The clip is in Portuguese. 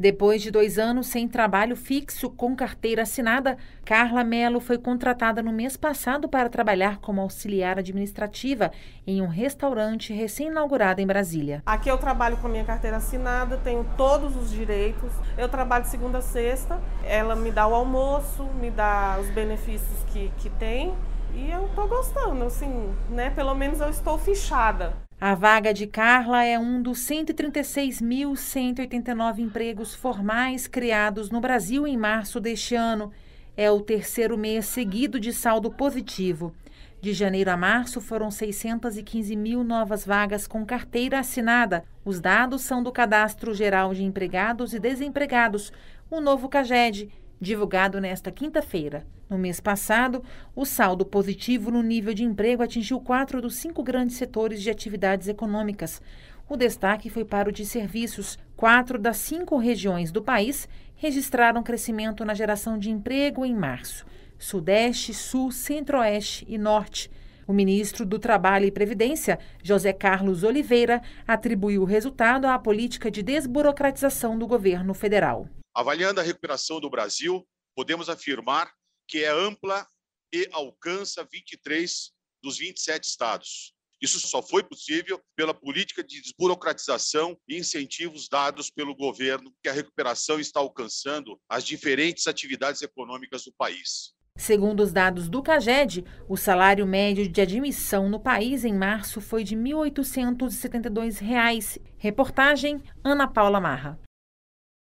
Depois de dois anos sem trabalho fixo com carteira assinada, Carla Mello foi contratada no mês passado para trabalhar como auxiliar administrativa em um restaurante recém-inaugurado em Brasília. Aqui eu trabalho com a minha carteira assinada, tenho todos os direitos. Eu trabalho segunda a sexta, ela me dá o almoço, me dá os benefícios que, que tem e eu tô gostando, assim, né? Pelo menos eu estou fichada. A vaga de Carla é um dos 136.189 empregos formais criados no Brasil em março deste ano. É o terceiro mês seguido de saldo positivo. De janeiro a março foram 615 mil novas vagas com carteira assinada. Os dados são do Cadastro Geral de Empregados e Desempregados, o novo CAGED, divulgado nesta quinta-feira. No mês passado, o saldo positivo no nível de emprego atingiu quatro dos cinco grandes setores de atividades econômicas. O destaque foi para o de serviços. Quatro das cinco regiões do país registraram crescimento na geração de emprego em março: Sudeste, Sul, Centro-Oeste e Norte. O ministro do Trabalho e Previdência, José Carlos Oliveira, atribuiu o resultado à política de desburocratização do governo federal. Avaliando a recuperação do Brasil, podemos afirmar que é ampla e alcança 23 dos 27 estados. Isso só foi possível pela política de desburocratização e incentivos dados pelo governo, que a recuperação está alcançando as diferentes atividades econômicas do país. Segundo os dados do CAGED, o salário médio de admissão no país em março foi de R$ 1.872. Reais. Reportagem Ana Paula Marra.